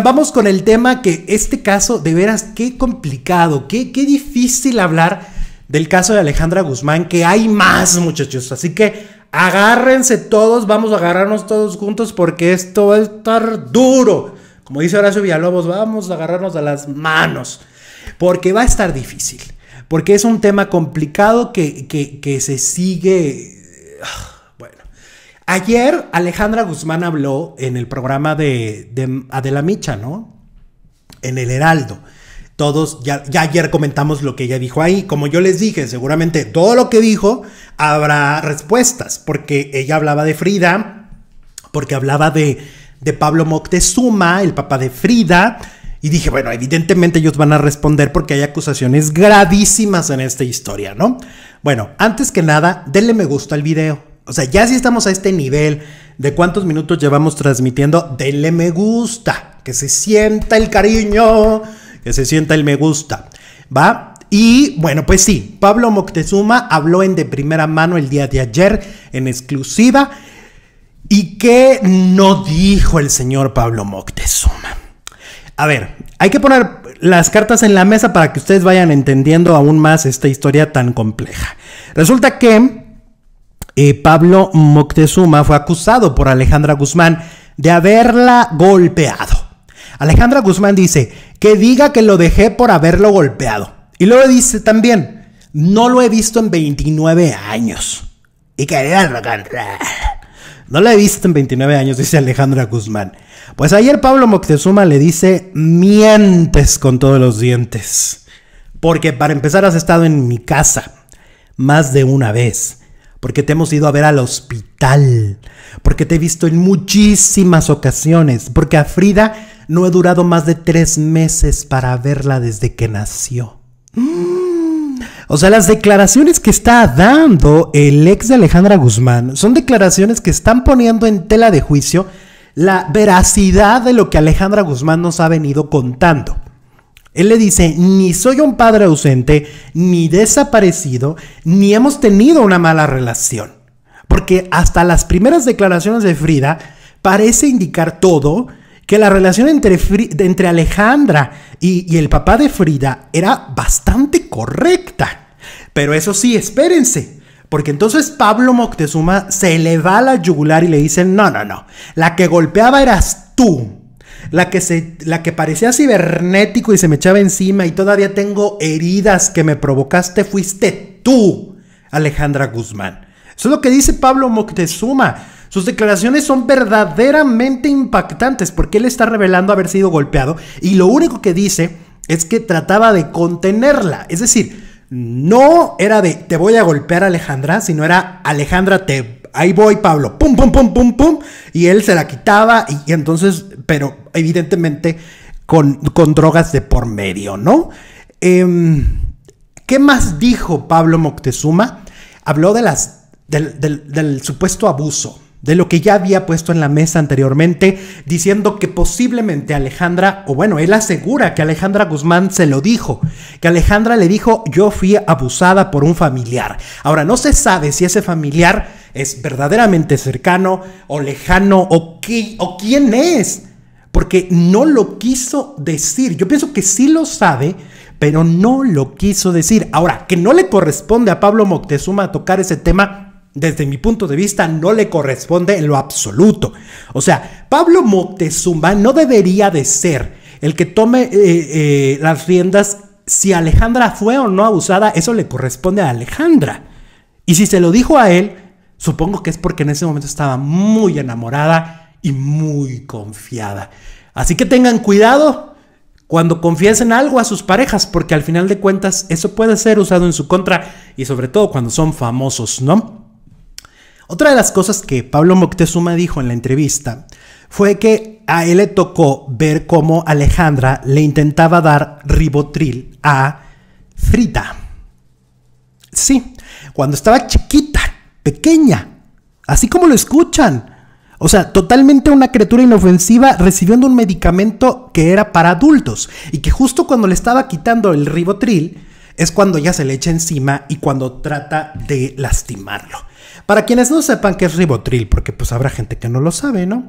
Vamos con el tema que este caso, de veras, qué complicado, qué, difícil hablar del caso de Alejandra Guzmán, que hay más muchachos. Así que agárrense todos, vamos a agarrarnos todos juntos porque esto va a estar duro. Como dice Horacio Villalobos, vamos a agarrarnos a las manos porque va a estar difícil, porque es un tema complicado que, que se sigue... Ah, Ayer Alejandra Guzmán habló en el programa de, de Adela Micha, ¿no? En el Heraldo. Todos, ya, ayer comentamos lo que ella dijo ahí. Como yo les dije, seguramente todo lo que dijo habrá respuestas, porque ella hablaba de Frida, porque hablaba de, de Pablo Moctezuma, el papá de Frida, y dije, bueno, evidentemente ellos van a responder porque hay acusaciones gravísimas en esta historia, ¿no? Bueno, antes que nada, denle me gusta al video. O sea, ya si estamos a este nivel de cuántos minutos llevamos transmitiendo, denle me gusta, que se sienta el cariño, que se sienta el me gusta, ¿va? Y bueno, pues sí, Pablo Moctezuma habló en de primera mano el día de ayer en exclusiva. ¿Y qué no dijo el señor Pablo Moctezuma? A ver, hay que poner las cartas en la mesa para que ustedes vayan entendiendo aún más esta historia tan compleja. Resulta que eh, Pablo Moctezuma fue acusado por Alejandra Guzmán de haberla golpeado. Alejandra Guzmán dice que diga que lo dejé por haberlo golpeado. Y luego dice también, no lo he visto en 29 años. Y que No lo he visto en 29 años, dice Alejandra Guzmán. Pues ayer Pablo Moctezuma le dice, mientes con todos los dientes. Porque para empezar has estado en mi casa más de una vez porque te hemos ido a ver al hospital, porque te he visto en muchísimas ocasiones, porque a Frida no he durado más de tres meses para verla desde que nació. Mm. O sea, las declaraciones que está dando el ex de Alejandra Guzmán son declaraciones que están poniendo en tela de juicio la veracidad de lo que Alejandra Guzmán nos ha venido contando. Él le dice, ni soy un padre ausente, ni desaparecido, ni hemos tenido una mala relación. Porque hasta las primeras declaraciones de Frida parece indicar todo que la relación entre, entre Alejandra y, y el papá de Frida era bastante correcta. Pero eso sí, espérense, porque entonces Pablo Moctezuma se le va a la yugular y le dice, no, no, no, la que golpeaba eras tú la que, se, la que parecía cibernético y se me echaba encima y todavía tengo heridas que me provocaste, fuiste tú, Alejandra Guzmán. Eso es lo que dice Pablo Moctezuma. Sus declaraciones son verdaderamente impactantes porque él está revelando haber sido golpeado y lo único que dice es que trataba de contenerla. Es decir, no era de te voy a golpear Alejandra, sino era Alejandra te ahí voy Pablo, pum pum pum pum pum y él se la quitaba y entonces pero evidentemente con, drogas de por medio, ¿no? Em, ¿Qué más dijo Pablo Moctezuma? Habló del, supuesto abuso, de lo que ya había puesto en la mesa anteriormente, diciendo que posiblemente Alejandra, o bueno, él asegura que Alejandra Guzmán se lo dijo, que Alejandra le dijo yo fui abusada por un familiar. Ahora, no se sabe si ese familiar es verdaderamente cercano o lejano o, o quién es porque no lo quiso decir. Yo pienso que sí lo sabe, pero no lo quiso decir. Ahora, que no le corresponde a Pablo Moctezuma tocar ese tema, desde mi punto de vista, no le corresponde en lo absoluto. O sea, Pablo Moctezuma no debería de ser el que tome eh, eh, las riendas si Alejandra fue o no abusada, eso le corresponde a Alejandra. Y si se lo dijo a él, supongo que es porque en ese momento estaba muy enamorada y muy confiada. Así que tengan cuidado cuando confiesen algo a sus parejas, porque al final de cuentas eso puede ser usado en su contra y sobre todo cuando son famosos, ¿no? Otra de las cosas que Pablo Moctezuma dijo en la entrevista fue que a él le tocó ver cómo Alejandra le intentaba dar ribotril a Frita, Sí, cuando estaba chiquita, pequeña, así como lo escuchan. O sea, totalmente una criatura inofensiva recibiendo un medicamento que era para adultos y que justo cuando le estaba quitando el ribotril es cuando ya se le echa encima y cuando trata de lastimarlo. Para quienes no sepan qué es ribotril, porque pues habrá gente que no lo sabe, ¿no?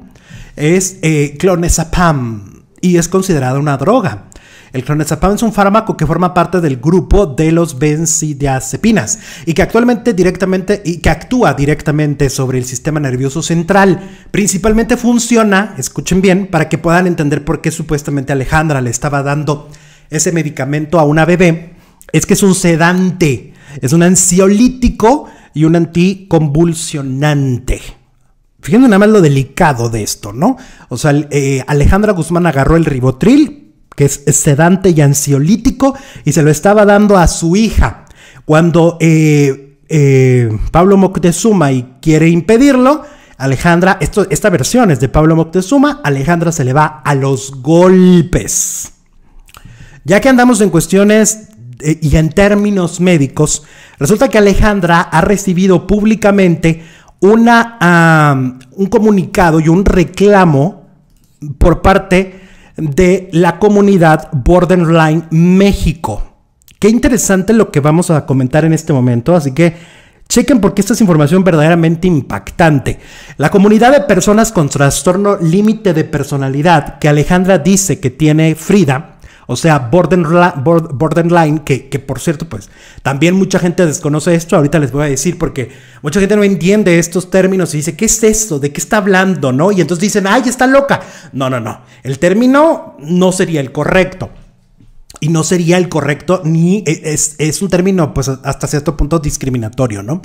Es eh, Clonesapam y es considerada una droga. El clonazepam es un fármaco que forma parte del grupo de los benzodiazepinas y que actualmente directamente y que actúa directamente sobre el sistema nervioso central. Principalmente funciona, escuchen bien, para que puedan entender por qué supuestamente Alejandra le estaba dando ese medicamento a una bebé. Es que es un sedante, es un ansiolítico y un anticonvulsionante. Fíjense nada más lo delicado de esto, ¿no? O sea, eh, Alejandra Guzmán agarró el ribotril, que es sedante y ansiolítico, y se lo estaba dando a su hija. Cuando eh, eh, Pablo Moctezuma quiere impedirlo, Alejandra, esto, esta versión es de Pablo Moctezuma, Alejandra se le va a los golpes. Ya que andamos en cuestiones eh, y en términos médicos, resulta que Alejandra ha recibido públicamente una, un comunicado y un reclamo por parte de de la comunidad Borderline México. Qué interesante lo que vamos a comentar en este momento, así que chequen porque esta es información verdaderamente impactante. La comunidad de personas con trastorno límite de personalidad que Alejandra dice que tiene Frida o sea, borderline, que, que, por cierto, pues también mucha gente desconoce esto, ahorita les voy a decir, porque mucha gente no entiende estos términos y dice, ¿qué es esto? ¿De qué está hablando? ¿No? Y entonces dicen, ¡ay, está loca! No, no, no. El término no sería el correcto. Y no sería el correcto, ni e, es, es un término, pues hasta cierto punto discriminatorio, ¿no?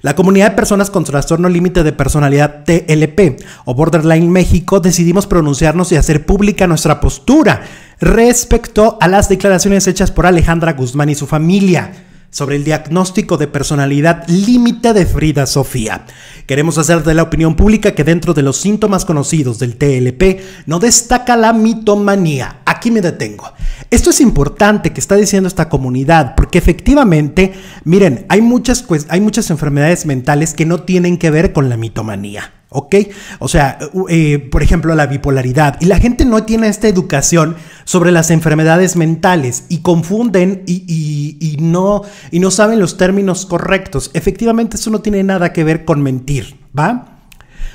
La comunidad de personas con trastorno límite de personalidad TLP o Borderline México decidimos pronunciarnos y hacer pública nuestra postura respecto a las declaraciones hechas por Alejandra Guzmán y su familia sobre el diagnóstico de personalidad límite de Frida Sofía. Queremos hacer de la opinión pública que dentro de los síntomas conocidos del TLP no destaca la mitomanía. Aquí me detengo. Esto es importante que está diciendo esta comunidad porque efectivamente, miren, hay muchas, hay muchas enfermedades mentales que no tienen que ver con la mitomanía. ¿Ok? O sea, eh, por ejemplo, la bipolaridad. Y la gente no tiene esta educación sobre las enfermedades mentales y confunden y, no, y no saben los términos correctos. Efectivamente, eso no tiene nada que ver con mentir, ¿va?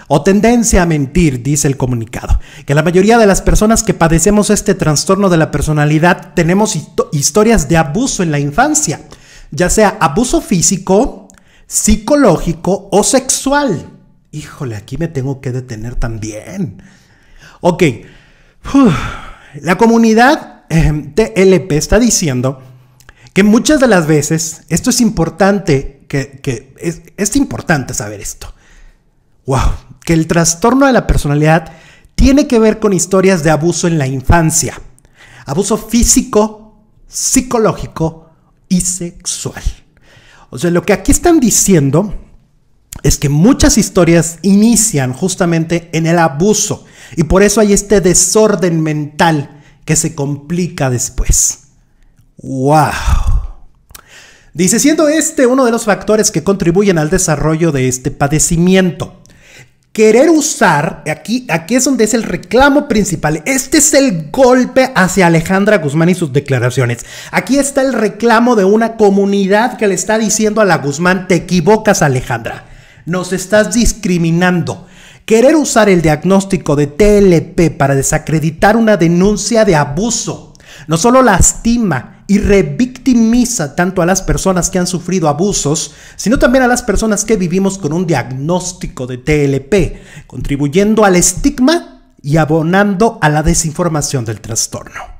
o tendencia a mentir, dice el comunicado, que la mayoría de las personas que padecemos este trastorno de la personalidad tenemos historias de abuso en la infancia, ya sea abuso físico, psicológico o sexual. Híjole, aquí me tengo que detener también. Ok. La comunidad eh, TLP está diciendo que muchas de las veces, esto es importante, que, es, es importante saber esto. Wow, que el trastorno de la personalidad tiene que ver con historias de abuso en la infancia. Abuso físico, psicológico y sexual. O sea, lo que aquí están diciendo es que muchas historias inician justamente en el abuso, y por eso hay este desorden mental que se complica después. ¡Wow! Dice, siendo este uno de los factores que contribuyen al desarrollo de este padecimiento. Querer usar, aquí, aquí es donde es el reclamo principal. Este es el golpe hacia Alejandra Guzmán y sus declaraciones. Aquí está el reclamo de una comunidad que le está diciendo a la Guzmán, te equivocas Alejandra, nos estás discriminando. Querer usar el diagnóstico de TLP para desacreditar una denuncia de abuso no solo lastima y revictimiza tanto a las personas que han sufrido abusos, sino también a las personas que vivimos con un diagnóstico de TLP, contribuyendo al estigma y abonando a la desinformación del trastorno.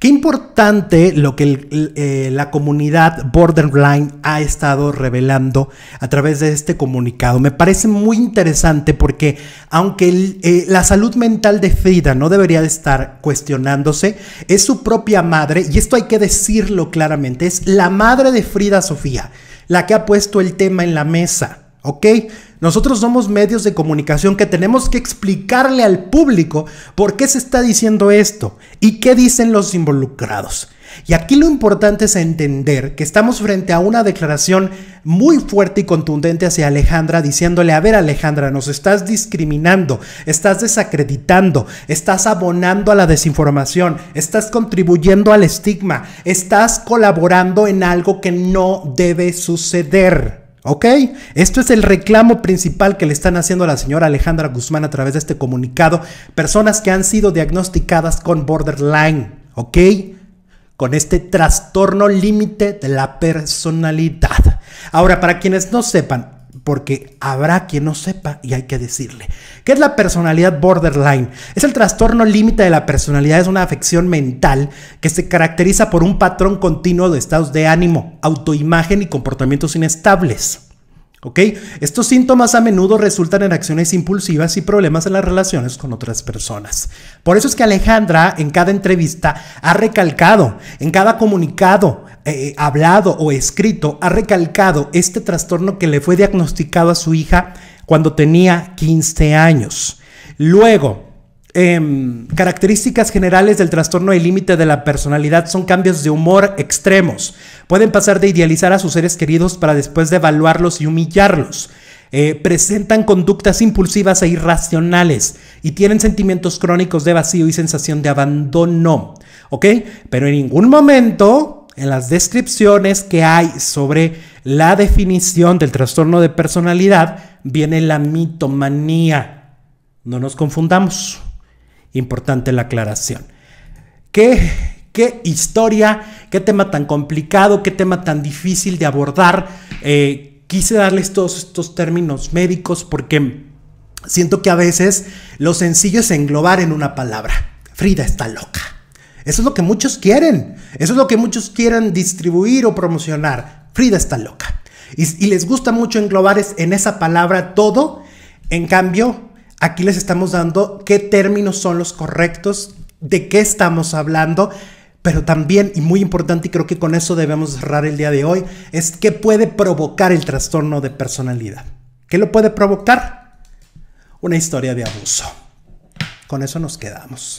Qué importante lo que eh, la comunidad Borderline ha estado revelando a través de este comunicado. Me parece muy interesante porque aunque eh, la salud mental de Frida no debería de estar cuestionándose, es su propia madre, y esto hay que decirlo claramente, es la madre de Frida Sofía la que ha puesto el tema en la mesa. ¿ok? Nosotros somos medios de comunicación que tenemos que explicarle al público por qué se está diciendo esto y qué dicen los involucrados. Y aquí lo importante es entender que estamos frente a una declaración muy fuerte y contundente hacia Alejandra diciéndole, a ver Alejandra, nos estás discriminando, estás desacreditando, estás abonando a la desinformación, estás contribuyendo al estigma, estás colaborando en algo que no debe suceder. ¿Ok? Esto es el reclamo principal que le están haciendo a la señora Alejandra Guzmán a través de este comunicado. Personas que han sido diagnosticadas con borderline, ¿ok? Con este trastorno límite de la personalidad. Ahora, para quienes no sepan, porque habrá quien no sepa y hay que decirle. ¿Qué es la personalidad borderline? Es el trastorno límite de la personalidad, es una afección mental que se caracteriza por un patrón continuo de estados de ánimo, autoimagen y comportamientos inestables. Estos síntomas a menudo resultan en acciones impulsivas y problemas en las relaciones con otras personas. Por eso es que Alejandra en cada entrevista ha recalcado, en cada comunicado, eh, hablado o escrito ha recalcado este trastorno que le fue diagnosticado a su hija cuando tenía 15 años. Luego, em, características generales del trastorno y límite de la personalidad son cambios de humor extremos. Pueden pasar de idealizar a sus seres queridos para después devaluarlos y humillarlos. Eh, presentan conductas impulsivas e irracionales y tienen sentimientos crónicos de vacío y sensación de abandono. ¿Ok? Pero en ningún momento en las descripciones que hay sobre la definición del trastorno de personalidad viene la mitomanía. No nos confundamos. Importante la aclaración. ¿Qué, qué historia, qué tema tan complicado, qué tema tan difícil de abordar? Eh, quise darles todos estos términos médicos porque siento que a veces lo sencillo es englobar en una palabra. Frida está loca. Eso es lo que muchos quieren. Eso es lo que muchos quieren distribuir o promocionar. Frida está loca. Y, les gusta mucho englobar en esa palabra todo. En cambio, aquí les estamos dando qué términos son los correctos, de qué estamos hablando. Pero también, y muy importante, y creo que con eso debemos cerrar el día de hoy, es qué puede provocar el trastorno de personalidad. ¿Qué lo puede provocar? Una historia de abuso. Con eso nos quedamos.